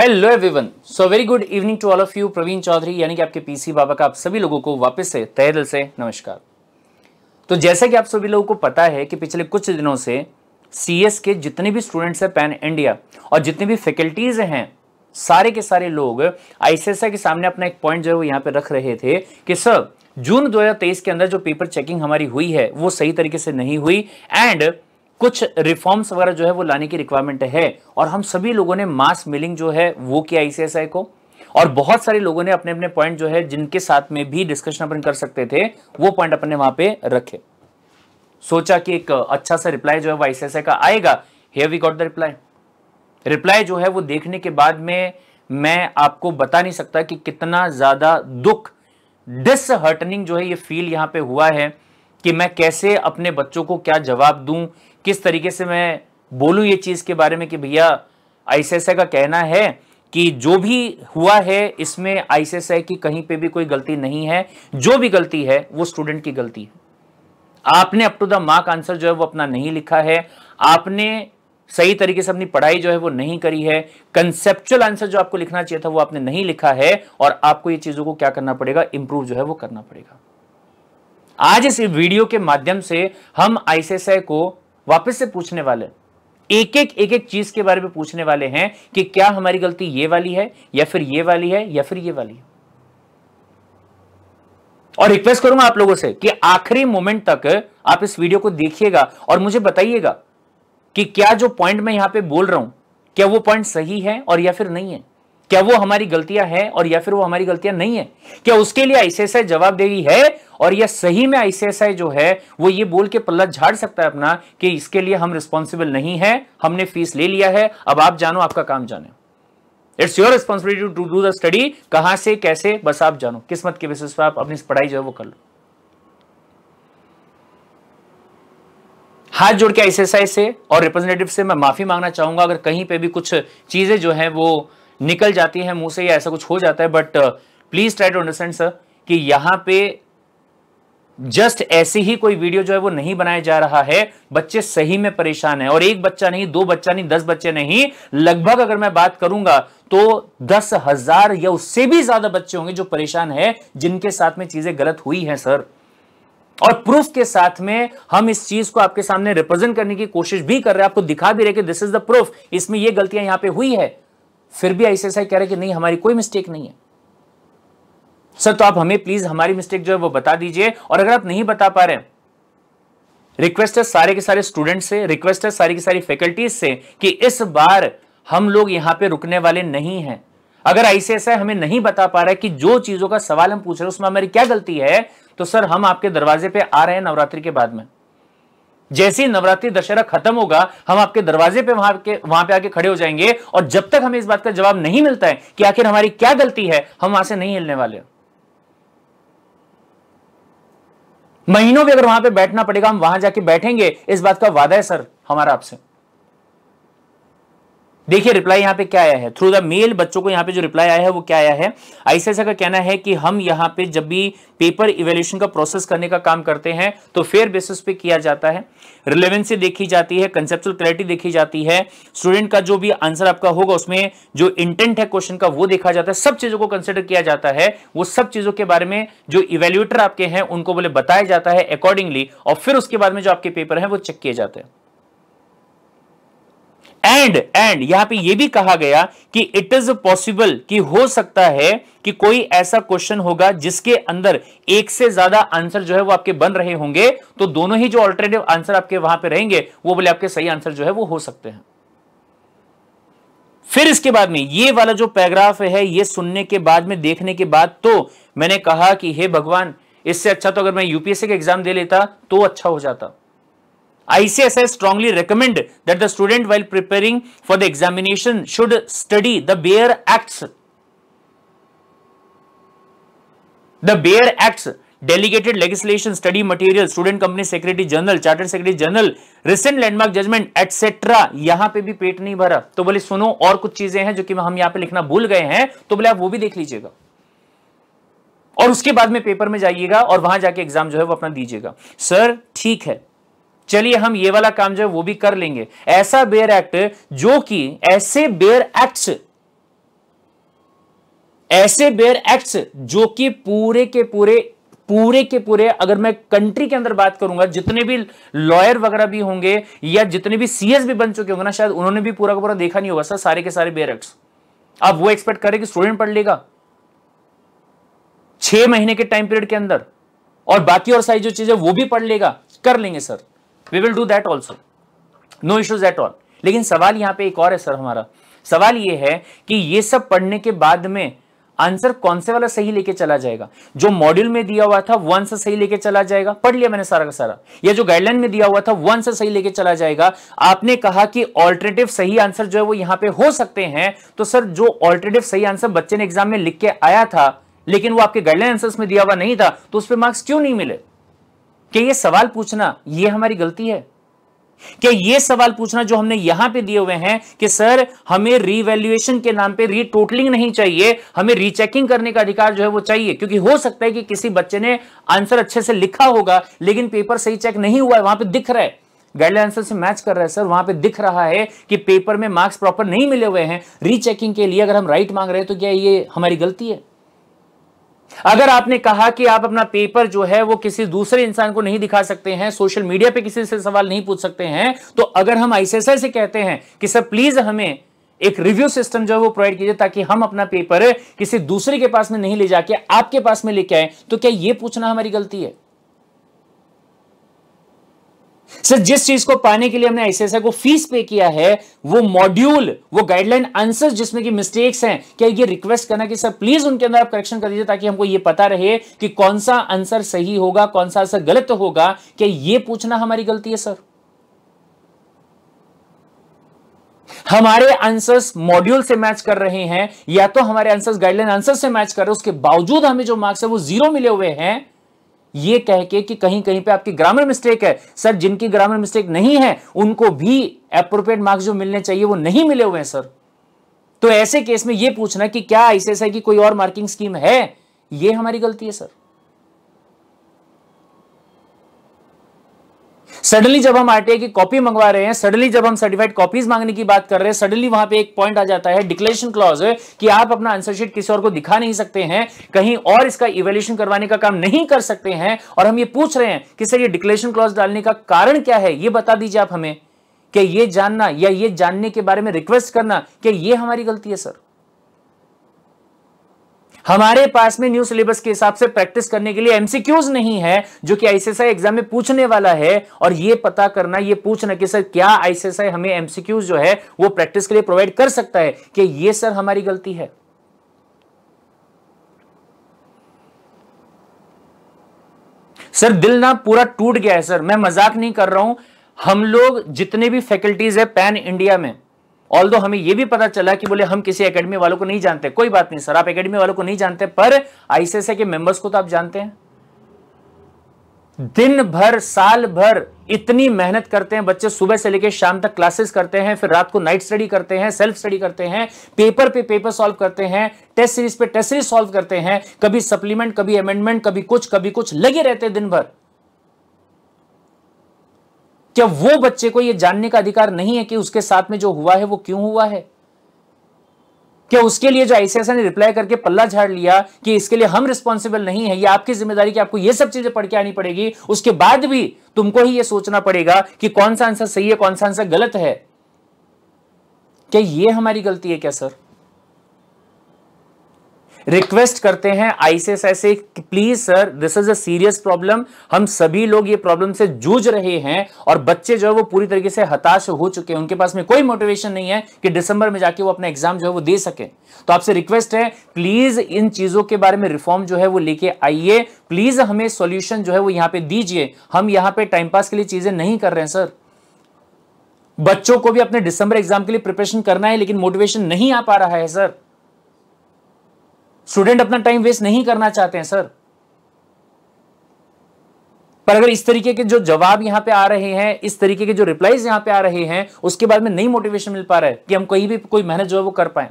hello everyone so very good evening to all of you Praveen Chaudhary यानी कि आपके PC बाबा का आप सभी लोगों को वापस से तहे दिल से नमस्कार तो जैसा कि आप सभी लोगों को पता है कि पिछले कुछ दिनों से सीएस के जितने भी स्टूडेंट्स हैं पैन इंडिया और जितने भी फैकल्टीज हैं सारे के सारे लोग आईसीएसआई के सामने अपना एक पॉइंट जो है वो यहाँ पे रख रहे थे कि सर जून 2023 के अंदर जो पेपर चेकिंग हमारी हुई है वो सही तरीके से नहीं हुई एंड कुछ रिफॉर्म्स वगैरह जो है वो लाने की रिक्वायरमेंट है और हम सभी लोगों ने मास मिलिंग जो है वो किया आईसीएसआई को और बहुत सारे लोगों ने अपने अपने पॉइंट जो है जिनके साथ में भी डिस्कशन अपन कर सकते थे वो पॉइंट अपन ने वहां पे रखे सोचा कि एक अच्छा सा रिप्लाई जो है वो आईसीएसआई का आएगा here we got the reply reply जो है वो देखने के बाद में मैं आपको बता नहीं सकता कि कितना ज्यादा दुख डिसहर्टनिंग जो है ये फील यहां पे हुआ है कि मैं कैसे अपने बच्चों को क्या जवाब दूं किस तरीके से मैं बोलू ये चीज़ के बारे में कि भैया आईसीएसआई का कहना है कि जो भी हुआ है इसमें आईसीएसआई की कहीं पे भी कोई गलती नहीं है जो भी गलती है वो स्टूडेंट की गलती है आपने up to the mark answer जो है वो अपना नहीं लिखा है आपने सही तरीके से अपनी पढ़ाई जो है वो नहीं करी है कंसेप्चुअल आंसर जो आपको लिखना चाहिए था वो आपने नहीं लिखा है और आपको ये चीज़ों को क्या करना पड़ेगा इंप्रूव जो है वो करना पड़ेगा आज इस वीडियो के माध्यम से हम आईसीएसआई को वापस से पूछने वाले एक एक एक एक चीज के बारे में पूछने वाले हैं कि क्या हमारी गलती ये वाली है या फिर ये वाली है या फिर ये वाली है और रिक्वेस्ट करूंगा आप लोगों से कि आखिरी मोमेंट तक आप इस वीडियो को देखिएगा और मुझे बताइएगा कि क्या जो पॉइंट मैं यहां पे बोल रहा हूं क्या वो पॉइंट सही है और या फिर नहीं है क्या वो हमारी गलतियां हैं और या फिर वो हमारी गलतियां नहीं है क्या उसके लिए आईसीएसआई जवाबदेही है और यह सही में आईसीएसआई जो है वो ये बोल के पल्ला झाड़ सकता है अपना कि इसके लिए हम रिस्पॉन्सिबल नहीं है हमने फीस ले लिया है अब आप जानो आपका काम जाने it's your responsibility to do the study कहां से कैसे बस आप जानो किस्मत के बेसिस पर आप अपनी पढ़ाई जो है वो कर लो हाथ जोड़ के आईसीएसआई से और रिप्रेजेंटेटिव से मैं माफी मांगना चाहूंगा अगर कहीं पे भी कुछ चीजें जो है वो निकल जाती है मुंह से या ऐसा कुछ हो जाता है but please try to understand sir कि यहां पे जस्ट ऐसी ही कोई वीडियो जो है वो नहीं बनाया जा रहा है बच्चे सही में परेशान है और एक बच्चा नहीं दो बच्चा नहीं दस बच्चे नहीं लगभग अगर मैं बात करूंगा तो दस हजार या उससे भी ज्यादा बच्चे होंगे जो परेशान है जिनके साथ में चीजें गलत हुई हैं सर और प्रूफ के साथ में हम इस चीज को आपके सामने रिप्रेजेंट करने की कोशिश भी कर रहे हैं आपको दिखा भी रहे कि दिस इज द प्रूफ इसमें यह गलतियां यहां पर हुई है फिर भी आईसीएसआई कह रहे कि नहीं हमारी कोई मिस्टेक नहीं है सर तो आप हमें प्लीज हमारी मिस्टेक जो है वो बता दीजिए और अगर आप नहीं बता पा रहे रिक्वेस्ट है सारे के सारे स्टूडेंट से रिक्वेस्ट है सारी की सारी फैकल्टीज से कि इस बार हम लोग यहां पे रुकने वाले नहीं हैं अगर आईसीएसआई हमें नहीं बता पा रहा है कि जो चीजों का सवाल हम पूछ रहे हैं उसमें हमारी क्या गलती है तो सर हम आपके दरवाजे पे आ रहे हैं नवरात्रि के बाद में जैसे ही नवरात्रि दशहरा खत्म होगा हम आपके दरवाजे पे वहां के वहां पे आके खड़े हो जाएंगे और जब तक हमें इस बात का जवाब नहीं मिलता है कि आखिर हमारी क्या गलती है हम वहां से नहीं हिलने वाले महीनों भी अगर वहां पे बैठना पड़ेगा हम वहां जाके बैठेंगे इस बात का वादा है सर हमारा आपसे देखिए रिप्लाई यहाँ पे क्या आया है थ्रू द मेल बच्चों को यहाँ पे जो रिप्लाई आया है वो क्या आया है आईसीएसआई का कहना है कि हम यहाँ पे जब भी पेपर इवेल्यूशन का प्रोसेस करने का काम करते हैं तो फेयर बेसिस पे किया जाता है रिलेवेंसी देखी जाती है कंसेप्चुअल क्लैरिटी देखी जाती है स्टूडेंट का जो भी आंसर आपका होगा उसमें जो इंटेंट है क्वेश्चन का वो देखा जाता है सब चीजों को कंसिडर किया जाता है वो सब चीजों के बारे में जो इवेल्यूटर आपके हैं उनको बोले बताया जाता है अकॉर्डिंगली और फिर उसके बाद में जो आपके पेपर है वो चेक किए जाते हैं एंड एंड यहां पे ये भी कहा गया कि इट इज पॉसिबल कि हो सकता है कि कोई ऐसा क्वेश्चन होगा जिसके अंदर एक से ज्यादा आंसर जो है वो आपके बन रहे होंगे तो दोनों ही जो ऑल्टरनेटिव आंसर आपके वहां पे रहेंगे वो बोले आपके सही आंसर जो है वो हो सकते हैं फिर इसके बाद में ये वाला जो पैराग्राफ है ये सुनने के बाद में देखने के बाद तो मैंने कहा कि हे भगवान इससे अच्छा तो अगर मैं यूपीएससी का एग्जाम दे लेता तो अच्छा हो जाता ICSI strongly recommend that the student while preparing for the examination should study the bare acts the bare acts delegated legislation study material student company secretary general chartered secretary general recent landmark judgment etc yahan pe bhi pet nahi bhara to bole suno aur kuch cheeze hain jo ki hum yahan pe likhna bhul gaye hain to bole aap wo bhi dekh lijiyega और उसके बाद में paper में जाइएगा और वहां जाके exam जो है वो अपना दीजिएगा सर ठीक है चलिए हम ये वाला काम जो है वो भी कर लेंगे ऐसा बेयर एक्ट जो कि ऐसे बेयर एक्ट्स ऐसे बेयर एक्ट्स जो कि पूरे के पूरे पूरे के पूरे अगर मैं कंट्री के अंदर बात करूंगा जितने भी लॉयर वगैरह भी होंगे या जितने भी सीएस भी बन चुके होंगे ना शायद उन्होंने भी पूरा का पूरा देखा नहीं होगा सर सारे के सारे बेयर एक्ट्स आप वो एक्सपेक्ट करें कि स्टूडेंट पढ़ लेगा छह महीने के टाइम पीरियड के अंदर और बाकी और सारी जो चीजें वो भी पढ़ लेगा कर लेंगे sir we will do that also no issues at all लेकिन सवाल यहाँ पे एक और है सर हमारा सवाल ये है कि ये सब पढ़ने के बाद में आंसर कौन से वाला सही लेके चला जाएगा जो मॉड्यूल में दिया हुआ था वो आंसर सही लेके चला जाएगा पढ़ लिया मैंने सारा का सारा या जो गाइडलाइन में दिया हुआ था वो आंसर सही लेके चला जाएगा आपने कहा कि ऑल्टरनेटिव सही आंसर जो है वो यहां पे हो सकते हैं तो सर जो ऑल्टरनेटिव सही आंसर बच्चे ने एग्जाम में लिख के आया था लेकिन वो आपके गाइडलाइन आंसर में दिया हुआ नहीं था तो उस पर मार्क्स क्यों नहीं मिले कि ये सवाल पूछना ये हमारी गलती है क्या ये सवाल पूछना जो हमने यहां पे दिए हुए हैं कि सर हमें रीवैल्यूएशन के नाम पे रीटोटलिंग नहीं चाहिए हमें रीचेकिंग करने का अधिकार जो है वो चाहिए क्योंकि हो सकता है कि किसी बच्चे ने आंसर अच्छे से लिखा होगा लेकिन पेपर सही चेक नहीं हुआ है वहां पे दिख रहा है गाइडलाइन आंसर से मैच कर रहा है सर वहां पे दिख रहा है कि पेपर में मार्क्स प्रॉपर नहीं मिले हुए हैं रीचेकिंग के लिए अगर हम राइट मांग रहे हैं तो क्या ये हमारी गलती है अगर आपने कहा कि आप अपना पेपर जो है वो किसी दूसरे इंसान को नहीं दिखा सकते हैं सोशल मीडिया पे किसी से सवाल नहीं पूछ सकते हैं तो अगर हम आईसीएसआई से कहते हैं कि सर प्लीज हमें एक रिव्यू सिस्टम जो है वो प्रोवाइड कीजिए ताकि हम अपना पेपर किसी दूसरे के पास में नहीं ले जाके आपके पास में लेके आए तो क्या ये पूछना हमारी गलती है सर जिस चीज को पाने के लिए हमने आईसीएसआई को फीस पे किया है वो मॉड्यूल वो गाइडलाइन आंसर जिसमें कि मिस्टेक्स हैं क्या ये रिक्वेस्ट करना कि सर प्लीज उनके अंदर आप करेक्शन कर दीजिए ताकि हमको ये पता रहे कि कौन सा आंसर सही होगा कौन सा आंसर गलत होगा क्या ये पूछना हमारी गलती है सर हमारे आंसर्स मॉड्यूल से मैच कर रहे हैं या तो हमारे आंसर्स गाइडलाइन आंसर से मैच कर रहे हैं उसके बावजूद हमें जो मार्क्स है वो जीरो मिले हुए हैं ये कह के कि कहीं कहीं पे आपकी ग्रामर मिस्टेक है सर जिनकी ग्रामर मिस्टेक नहीं है उनको भी अप्रोप्रिएट मार्क्स जो मिलने चाहिए वो नहीं मिले हुए हैं सर तो ऐसे केस में ये पूछना कि क्या ऐसे ऐसा की कोई और मार्किंग स्कीम है ये हमारी गलती है सर सडनली जब हम आरटीआई की कॉपी मंगवा रहे हैं सडनली जब हम सर्टिफाइड कॉपीज मांगने की बात कर रहे हैं सडनली वहां पे एक पॉइंट आ जाता है डिक्लेरेशन क्लॉज कि आप अपना आंसर शीट किसी और को दिखा नहीं सकते हैं कहीं और इसका इवेल्यूशन करवाने का काम नहीं कर सकते हैं और हम ये पूछ रहे हैं कि सर ये डिक्लेरेशन क्लॉज डालने का कारण क्या है ये बता दीजिए आप हमें कि ये जानना या ये जानने के बारे में रिक्वेस्ट करना कि ये हमारी गलती है सर हमारे पास में न्यू सिलेबस के हिसाब से प्रैक्टिस करने के लिए एमसीक्यूज नहीं है जो कि आईसीएसआई एग्जाम में पूछने वाला है और ये पता करना ये पूछना कि सर क्या आईसीएसआई हमें एमसीक्यूज जो है वो प्रैक्टिस के लिए प्रोवाइड कर सकता है कि ये सर हमारी गलती है सर दिल ना पूरा टूट गया है सर मैं मजाक नहीं कर रहा हूं हम लोग जितने भी फैकल्टीज है पैन इंडिया में ऑल हमें यह भी पता चला कि बोले हम किसी अकेडमी वालों को नहीं जानते कोई बात नहीं सर आप अकेडमी वालों को नहीं जानते पर आईसीएसए के मेंबर्स को तो आप जानते हैं दिन भर साल भर इतनी मेहनत करते हैं बच्चे सुबह से लेकर शाम तक क्लासेस करते हैं फिर रात को नाइट स्टडी करते हैं सेल्फ स्टडी करते हैं पेपर पे पेपर सॉल्व करते हैं टेस्ट सीरीज पे टेस्ट सीरीज सॉल्व करते हैं कभी सप्लीमेंट कभी अमेंडमेंट कभी कुछ कभी कुछ लगे रहते हैं दिन भर क्या वो बच्चे को यह जानने का अधिकार नहीं है कि उसके साथ में जो हुआ है वो क्यों हुआ है क्या उसके लिए जो आईसीएसआई ने रिप्लाई करके पल्ला झाड़ लिया कि इसके लिए हम रिस्पॉन्सिबल नहीं है ये आपकी जिम्मेदारी कि आपको ये सब चीजें पढ़ के आनी पड़ेगी उसके बाद भी तुमको ही ये सोचना पड़ेगा कि कौन सा आंसर सही है कौन सा आंसर गलत है क्या ये हमारी गलती है क्या सर रिक्वेस्ट करते हैं आईसीएसआई से please sir this is a serious problem हम सभी लोग ये प्रॉब्लम से जूझ रहे हैं और बच्चे जो है वो पूरी तरीके से हताश हो चुके हैं उनके पास में कोई मोटिवेशन नहीं है कि दिसंबर में जाके वो अपना एग्जाम जो है वो दे सके तो आपसे रिक्वेस्ट है प्लीज इन चीजों के बारे में रिफॉर्म जो है वो लेके आइए प्लीज हमें सोल्यूशन जो है वो यहां पर दीजिए हम यहां पर टाइम पास के लिए चीजें नहीं कर रहे हैं सर बच्चों को भी अपने दिसंबर एग्जाम के लिए प्रिपरेशन करना है लेकिन मोटिवेशन नहीं आ पा रहा है सर स्टूडेंट अपना टाइम वेस्ट नहीं करना चाहते हैं सर पर अगर इस तरीके के जो जवाब यहां पे आ रहे हैं इस तरीके के जो रिप्लाईज यहां पे आ रहे हैं उसके बाद में नहीं मोटिवेशन मिल पा रहा है कि हम कहीं भी कोई मेहनत जो है वो कर पाए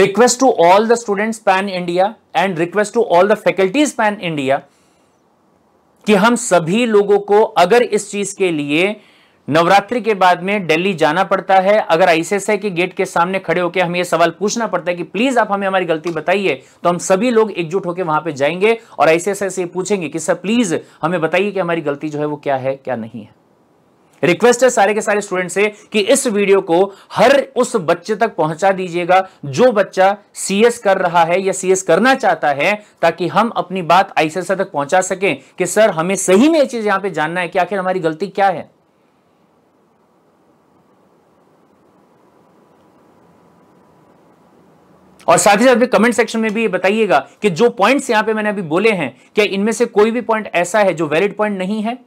request to all the students pan India and request to all the faculties pan India कि हम सभी लोगों को अगर इस चीज के लिए नवरात्रि के बाद में दिल्ली जाना पड़ता है अगर आईसीएसआई के गेट के सामने खड़े होकर हमें यह सवाल पूछना पड़ता है कि प्लीज आप हमें हमारी गलती बताइए तो हम सभी लोग एकजुट होकर वहां पे जाएंगे और आईसीएसआई से पूछेंगे कि सर प्लीज हमें बताइए कि हमारी गलती जो है वो क्या है क्या नहीं है रिक्वेस्ट है सारे के सारे स्टूडेंट से कि इस वीडियो को हर उस बच्चे तक पहुंचा दीजिएगा जो बच्चा सीएस कर रहा है या सीएस करना चाहता है ताकि हम अपनी बात आईसीएसआई तक पहुंचा सकें कि सर हमें सही में यह चीज यहां पे जानना है कि आखिर हमारी गलती क्या है और साथ ही साथ भी कमेंट सेक्शन में भी ये बताइएगा कि जो पॉइंट्स यहां पे मैंने अभी बोले हैं क्या इनमें से कोई भी पॉइंट ऐसा है जो वैलिड पॉइंट नहीं है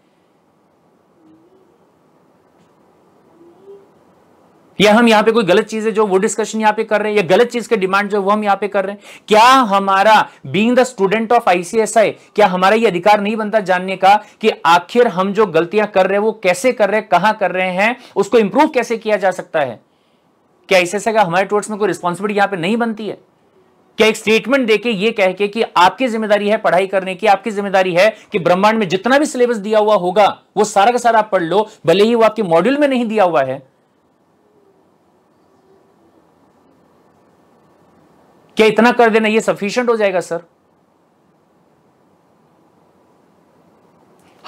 या हम यहां पे कोई गलत चीज है जो वो डिस्कशन यहां पे कर रहे हैं या गलत चीज के डिमांड जो वो हम यहां पे कर रहे हैं क्या हमारा being the student of ICSI क्या हमारा ये अधिकार नहीं बनता जानने का कि आखिर हम जो गलतियां कर रहे हैं वो कैसे कर रहे हैं कहां कर रहे हैं उसको इंप्रूव कैसे किया जा सकता है क्या इसे से हमारे टूवर्ड्स में कोई रिस्पॉन्सिबिलिटी यहां पर नहीं बनती है क्या एक स्टेटमेंट देके ये कह के कि आपकी जिम्मेदारी है पढ़ाई करने की आपकी जिम्मेदारी है कि ब्रह्मांड में जितना भी सिलेबस दिया हुआ होगा वो सारा का सारा आप पढ़ लो भले ही वो आपके मॉड्यूल में नहीं दिया हुआ है क्या इतना कर देना ये सफिशियंट हो जाएगा सर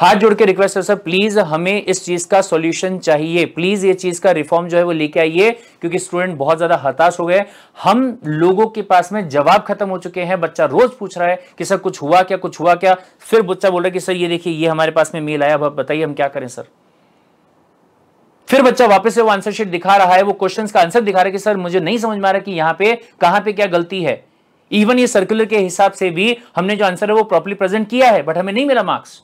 हाथ जोड़ के रिक्वेस्ट है सर प्लीज हमें इस चीज का सॉल्यूशन चाहिए प्लीज ये चीज का रिफॉर्म जो है वो लेके आइए क्योंकि स्टूडेंट बहुत ज्यादा हताश हो गए हम लोगों के पास में जवाब खत्म हो चुके हैं बच्चा रोज पूछ रहा है कि सर कुछ हुआ क्या कुछ हुआ क्या फिर बच्चा बोल रहा है कि सर ये देखिए ये हमारे पास में मेल आया अब बताइए हम क्या करें सर फिर बच्चा वापस से वो आंसर शीट दिखा रहा है वो क्वेश्चन का आंसर दिखा रहा है कि सर मुझे नहीं समझ में आ रहा कि यहाँ पे कहाँ पे क्या गलती है इवन ये सर्कुलर के हिसाब से भी हमने जो आंसर है वो प्रॉपरली प्रेजेंट किया है बट हमें नहीं मिला मार्क्स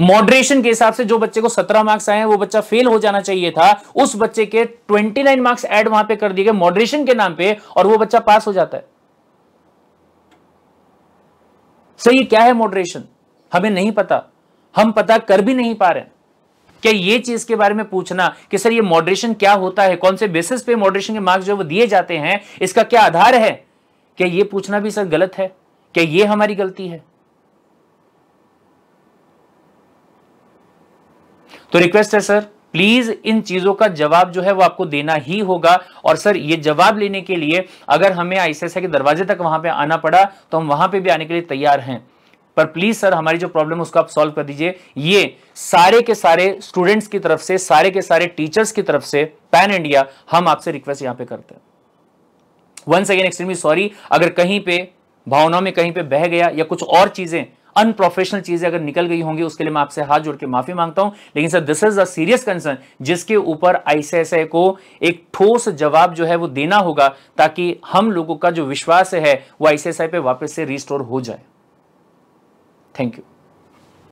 मॉडरेशन के हिसाब से जो बच्चे को सत्रह मार्क्स आए हैं वो बच्चा फेल हो जाना चाहिए था उस बच्चे के ट्वेंटी मार्क्स ऐड वहां पे कर दिए गए मॉडरेशन के नाम पे और वो बच्चा पास हो जाता है सही क्या है मॉडरेशन हमें नहीं पता हम पता कर भी नहीं पा रहे क्या ये चीज के बारे में पूछना कि सर ये मॉडरेशन क्या होता है कौन से बेसिस पे मॉडरेशन के मार्क्स जो वो दिए जाते हैं इसका क्या आधार है क्या ये पूछना भी सर गलत है क्या ये हमारी गलती है तो रिक्वेस्ट है सर प्लीज इन चीजों का जवाब जो है वो आपको देना ही होगा और सर ये जवाब लेने के लिए अगर हमें आईसीएसआई के दरवाजे तक वहां पे आना पड़ा तो हम वहां पे भी आने के लिए तैयार हैं पर प्लीज सर हमारी जो प्रॉब्लम है उसको आप सॉल्व कर दीजिए ये सारे के सारे स्टूडेंट्स की तरफ से सारे के सारे टीचर्स की तरफ से पैन इंडिया हम आपसे रिक्वेस्ट यहां पर करते हैं वंस अगेन एक्सट्रीमली सॉरी अगर कहीं पे भावनाओं में कहीं पे बह गया या कुछ और चीजें अनप्रोफेशनल चीजें अगर निकल गई होंगी उसके लिए मैं आपसे हाथ जोड़ के माफी मांगता हूं लेकिन sir this is a serious concern जिसके ऊपर आईसीआईसीआई को एक ठोस जवाब जो है वो देना होगा ताकि हम लोगों का जो विश्वास है वो आईसीआईसीआई पे वापस से रिस्टोर हो जाए थैंक यू